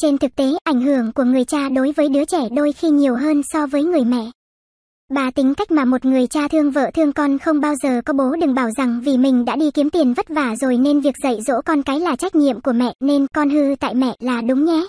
Trên thực tế, ảnh hưởng của người cha đối với đứa trẻ đôi khi nhiều hơn so với người mẹ. Bà tính cách mà một người cha thương vợ thương con không bao giờ có bố đừng bảo rằng vì mình đã đi kiếm tiền vất vả rồi nên việc dạy dỗ con cái là trách nhiệm của mẹ nên con hư tại mẹ là đúng nhé.